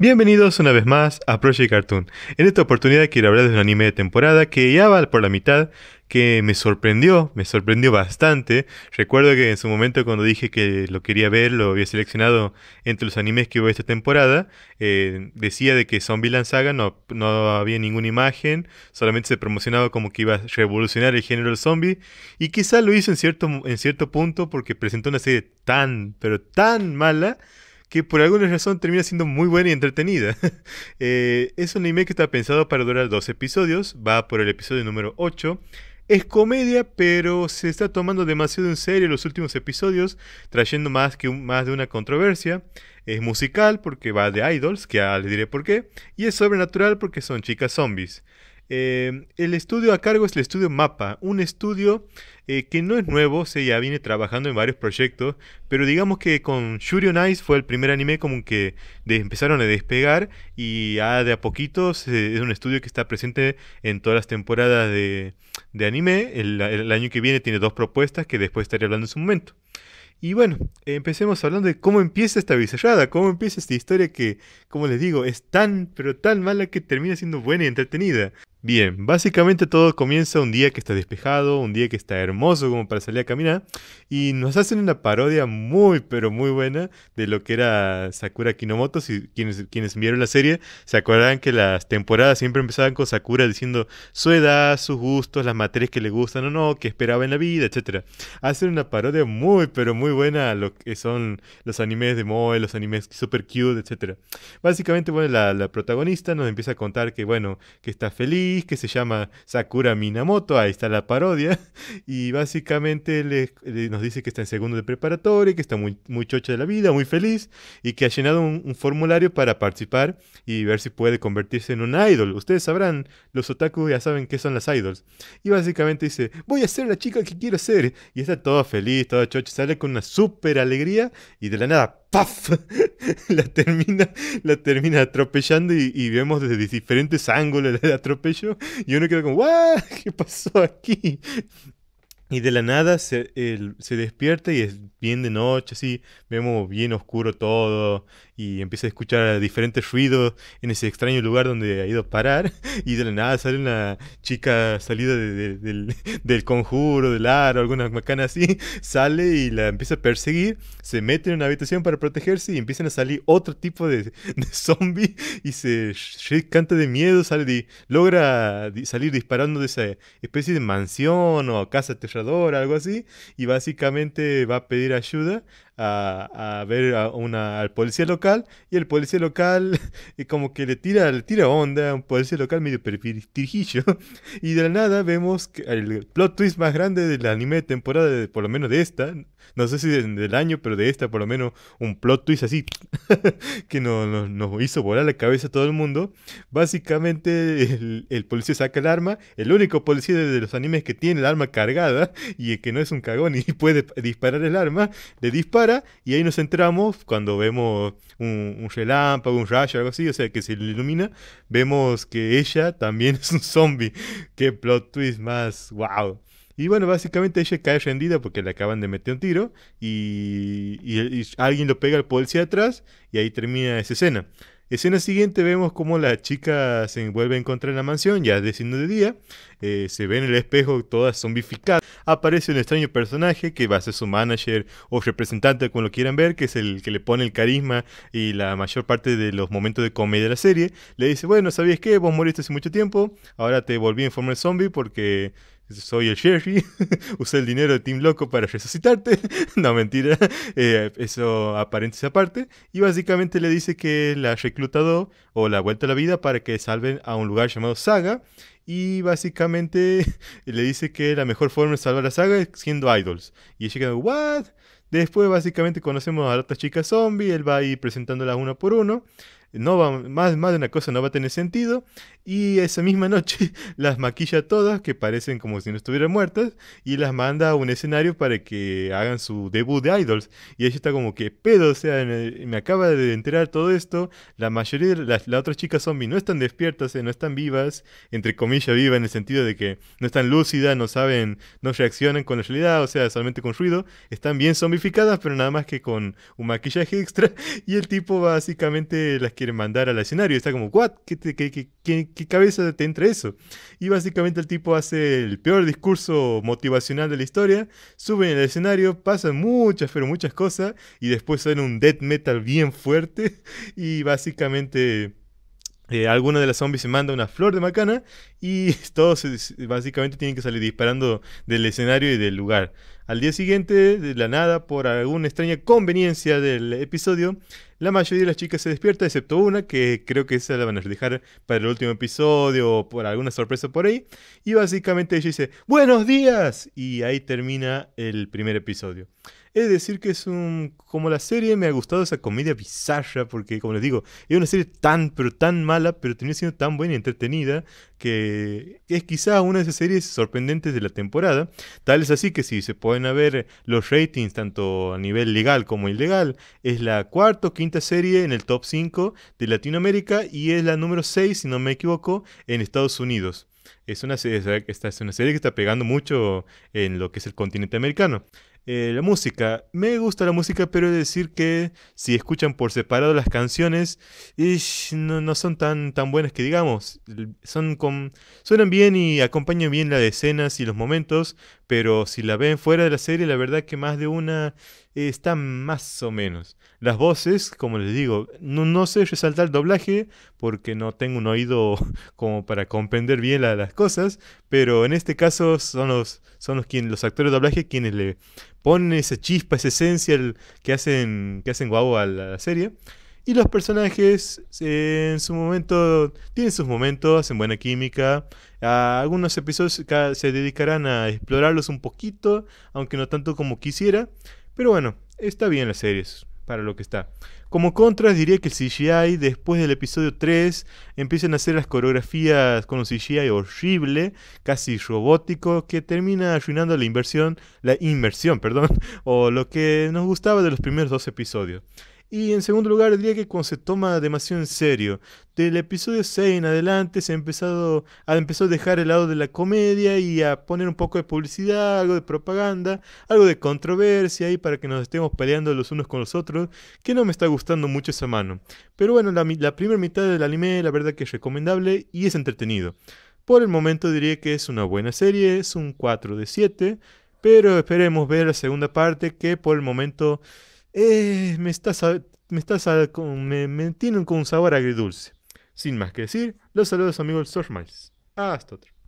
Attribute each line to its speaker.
Speaker 1: Bienvenidos una vez más a Project Cartoon. En esta oportunidad quiero hablar de un anime de temporada que ya va por la mitad, que me sorprendió, me sorprendió bastante. Recuerdo que en su momento cuando dije que lo quería ver, lo había seleccionado entre los animes que hubo esta temporada, eh, decía de que Zombieland Saga no, no había ninguna imagen, solamente se promocionaba como que iba a revolucionar el género del zombie, y quizá lo hizo en cierto, en cierto punto porque presentó una serie tan, pero tan mala, que por alguna razón termina siendo muy buena y entretenida. Eh, es un anime que está pensado para durar dos episodios, va por el episodio número 8. Es comedia, pero se está tomando demasiado en serio los últimos episodios, trayendo más, que más de una controversia. Es musical porque va de idols, que ya les diré por qué. Y es sobrenatural porque son chicas zombies. Eh, el estudio a cargo es el estudio Mapa, un estudio eh, que no es nuevo, se ya viene trabajando en varios proyectos, pero digamos que con Shuri Nice fue el primer anime como que empezaron a despegar y ya de a poquitos es un estudio que está presente en todas las temporadas de, anime. El, año que viene tiene dos propuestas que después estaré hablando en su momento. Y bueno, empecemos hablando de cómo empieza esta bizarrada, cómo empieza esta historia que, como les digo, es tan, pero tan mala que termina siendo buena y entretenida. Bien, básicamente todo comienza un día que está despejado, un día que está hermoso como para salir a caminar, y nos hacen una parodia muy, pero muy buena de lo que era Sakura Kinomoto. Si quienes, quienes vieron la serie se acuerdan que las temporadas siempre empezaban con Sakura diciendo su edad, sus gustos, las materias que le gustan o no, qué esperaba en la vida, etc. Hacen una parodia muy, pero muy buena a lo que son los animes de Moe, los animes super cute, etc. Básicamente, bueno, la protagonista nos empieza a contar que, bueno, que está feliz que se llama Sakura Minamoto, ahí está la parodia, y básicamente le, nos dice que está en segundo de preparatoria, que está muy, muy chocha de la vida, muy feliz, y que ha llenado un, un, formulario para participar y ver si puede convertirse en un idol. Ustedes sabrán, los otaku ya saben qué son las idols. Y básicamente dice, voy a ser la chica que quiero ser, y está todo feliz, todo chocha, sale con una súper alegría, y de la nada, ¡paf! la, termina, la termina atropellando y, vemos desde diferentes ángulos el atropello y uno queda como, ¡guau! ¿Qué pasó aquí? Y de la nada se, se despierta y es bien de noche, así, vemos bien oscuro todo, y empieza a escuchar diferentes ruidos en ese extraño lugar donde ha ido a parar y de la nada sale una chica salida del, conjuro, del aro, alguna macana así, sale y la empieza a perseguir, se mete en una habitación para protegerse y empiezan a salir otro tipo de, de zombie y se canta de miedo, sale y logra salir disparando de esa especie de mansión o casa aterradora, algo así, y básicamente va a pedir ayuda a, ver una, al policía local y el policía local y como que le tira, le tira onda a un policía local medio perfirjillo y de la nada vemos que el plot twist más grande del anime de temporada, de, por lo menos de esta, no sé si del año, pero de esta por lo menos, un plot twist así que nos, hizo volar la cabeza a todo el mundo. Básicamente el, policía saca el arma, el único policía de los animes que tiene el arma cargada y que no es un cagón y puede disparar el arma, le dispara y ahí nos entramos cuando vemos un, relámpago, un rayo, algo así, o sea que se le ilumina, vemos que ella también es un zombie. Qué plot twist más, wow. Y bueno, básicamente ella cae rendida porque le acaban de meter un tiro y, alguien lo pega al policía atrás y ahí termina esa escena. Escena siguiente vemos cómo la chica se vuelve a encontrar en la mansión, ya es de día, eh, se ve en el espejo toda zombificada, aparece un extraño personaje que va a ser su manager o representante, como lo quieran ver, que es el que le pone el carisma y la mayor parte de los momentos de comedia de la serie, le dice, bueno, ¿sabías qué? Vos moriste hace mucho tiempo, ahora te volví en forma de zombie porque soy el Sherry, usé el dinero de Team Loco para resucitarte. no, mentira, eh, eso aparente aparte. Y básicamente le dice que la reclutado o la vuelta a la vida para que salven a un lugar llamado Saga. Y básicamente le dice que la mejor forma de salvar a Saga es siendo idols. Y ella queda, ¿what? Después básicamente conocemos a la otra chica zombie, él va a ir presentándolas uno por uno no va, más, más de una cosa no va a tener sentido. Y esa misma noche las maquilla todas, que parecen como si no estuvieran muertas, y las manda a un escenario para que hagan su debut de Idols. Y ella está como que pedo, o sea, me, acaba de enterar todo esto. La mayoría de las, otras chicas zombies no están despiertas, eh, no están vivas, entre comillas viva en el sentido de que no están lúcidas, no saben, no reaccionan con la realidad, o sea, solamente con ruido. Están bien zombificadas, pero nada más que con un maquillaje extra. Y el tipo básicamente las Quieren mandar al escenario. Y está como, ¿Qué, qué, qué, ¿Qué, cabeza te entra eso? Y básicamente el tipo hace el peor discurso motivacional de la historia, sube en el escenario, pasan muchas, pero muchas cosas, y después sale un death metal bien fuerte, y básicamente eh, alguna de las zombies se manda una flor de macana y todos básicamente tienen que salir disparando del escenario y del lugar. Al día siguiente, de la nada, por alguna extraña conveniencia del episodio, la mayoría de las chicas se despierta, excepto una, que creo que esa la van a dejar para el último episodio o por alguna sorpresa por ahí. Y básicamente ella dice, buenos días. Y ahí termina el primer episodio. Es decir que es un... Como la serie me ha gustado esa comedia bizarra, porque como les digo, es una serie tan, pero tan mala, pero tenía siendo tan buena y entretenida, que es quizá una de esas series sorprendentes de la temporada. Tal es así que si se pueden ver los ratings, tanto a nivel legal como ilegal, es la cuarta o quinta serie en el top 5 de Latinoamérica y es la número 6, si no me equivoco, en Estados Unidos. Es una, es una serie que está pegando mucho en lo que es el continente americano. Eh, la música. Me gusta la música, pero he de decir que si escuchan por separado las canciones, no, no, son tan, tan buenas que digamos. Son con, suenan bien y acompañan bien las escenas y los momentos, pero si la ven fuera de la serie, la verdad que más de una está más o menos. Las voces, como les digo, no, sé resaltar el doblaje porque no tengo un oído como para comprender bien las cosas, pero en este caso son los, son los, los actores de doblaje quienes le ponen esa chispa, esa esencia que hacen, que hacen guau a la, serie. Y los personajes en su momento tienen sus momentos, hacen buena química. algunos episodios se dedicarán a explorarlos un poquito, aunque no tanto como quisiera. Pero bueno, está bien la serie, para lo que está. Como contras diría que el CGI después del episodio 3 empiezan a hacer las coreografías con un CGI horrible, casi robótico, que termina arruinando la inversión, la inversión, perdón, o lo que nos gustaba de los primeros dos episodios. Y en segundo lugar, diría que cuando se toma demasiado en serio. Del episodio 6 en adelante se ha empezado a, empezó a dejar el lado de la comedia y a poner un poco de publicidad, algo de propaganda, algo de controversia y para que nos estemos peleando los unos con los otros, que no me está gustando mucho esa mano. Pero bueno, la, la primera mitad del anime la verdad que es recomendable y es entretenido. Por el momento diría que es una buena serie, es un 4 de 7, pero esperemos ver la segunda parte que por el momento eh, me estás, me, estás me, tienen con un sabor agridulce. Sin más que decir, los saludos amigos Sorge Miles. Hasta otro.